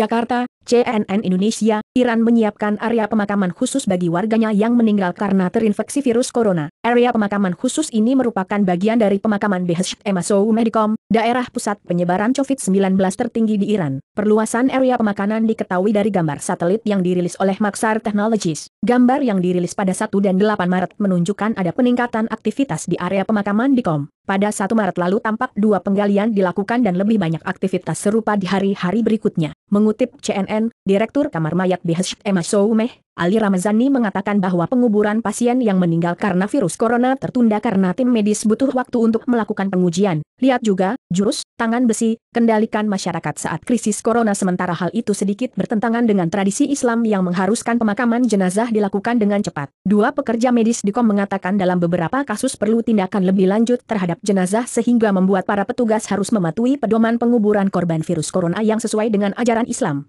Jakarta, CNN Indonesia, Iran menyiapkan area pemakaman khusus bagi warganya yang meninggal karena terinfeksi virus corona. Area pemakaman khusus ini merupakan bagian dari pemakaman Behesht Emasou Medicom, daerah pusat penyebaran COVID-19 tertinggi di Iran. Perluasan area pemakanan diketahui dari gambar satelit yang dirilis oleh Maxar Technologies. Gambar yang dirilis pada 1 dan 8 Maret menunjukkan ada peningkatan aktivitas di area pemakaman di Kom pada 1 Maret lalu tampak dua penggalian dilakukan dan lebih banyak aktivitas serupa di hari-hari berikutnya. Mengutip CNN, Direktur Kamar Mayat Beheshit Emma Soumeh, Ali Ramazani mengatakan bahwa penguburan pasien yang meninggal karena virus corona tertunda karena tim medis butuh waktu untuk melakukan pengujian. Lihat juga, jurus, tangan besi, kendalikan masyarakat saat krisis corona sementara hal itu sedikit bertentangan dengan tradisi Islam yang mengharuskan pemakaman jenazah dilakukan dengan cepat. Dua pekerja medis di KOM mengatakan dalam beberapa kasus perlu tindakan lebih lanjut terhadap jenazah sehingga membuat para petugas harus mematuhi pedoman penguburan korban virus corona yang sesuai dengan ajaran Islam.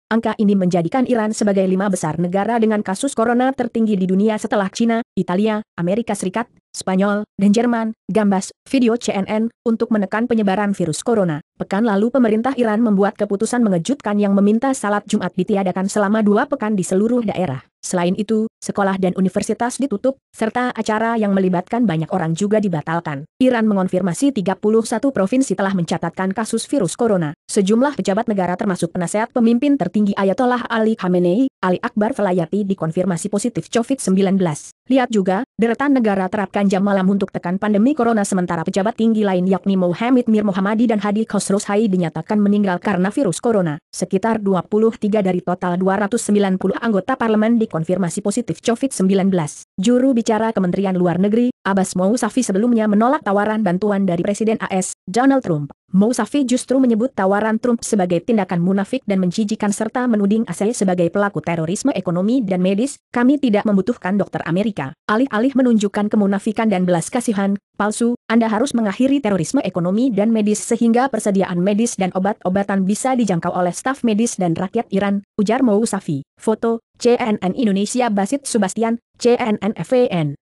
angka ini menjadikan Iran sebagai lima besar negara dengan kasus corona tertinggi di dunia setelah China, Italia, Amerika Serikat, Spanyol, dan Jerman, Gambas, video CNN, untuk menekan penyebaran virus corona. Pekan lalu pemerintah Iran membuat keputusan mengejutkan yang meminta salat Jumat ditiadakan selama dua pekan di seluruh daerah. Selain itu, sekolah dan universitas ditutup, serta acara yang melibatkan banyak orang juga dibatalkan. Iran mengonfirmasi 31 provinsi telah mencatatkan kasus virus corona. Sejumlah pejabat negara termasuk penasehat pemimpin tertinggi Tertinggi Ayatollah Ali Khamenei, Ali Akbar Velayati dikonfirmasi positif COVID-19. Lihat juga, deretan negara terapkan jam malam untuk tekan pandemi corona sementara pejabat tinggi lain yakni Mohamed Mir Mohamadi dan Hadi Khosrus Hai dinyatakan meninggal karena virus corona. Sekitar 23 dari total 290 anggota parlemen dikonfirmasi positif COVID-19. Juru bicara Kementerian Luar Negeri, Abbas Mousafi sebelumnya menolak tawaran bantuan dari Presiden AS, Donald Trump. Mousafi justru menyebut tawaran Trump sebagai tindakan munafik dan menjijikan serta menuding ASEAN sebagai pelaku terorisme ekonomi dan medis, kami tidak membutuhkan dokter Amerika. Alih-alih menunjukkan kemunafikan dan belas kasihan, palsu, Anda harus mengakhiri terorisme ekonomi dan medis sehingga persediaan medis dan obat-obatan bisa dijangkau oleh staf medis dan rakyat Iran, ujar Mousafi. Foto, CNN Indonesia Basit Subastian, CNN FVN.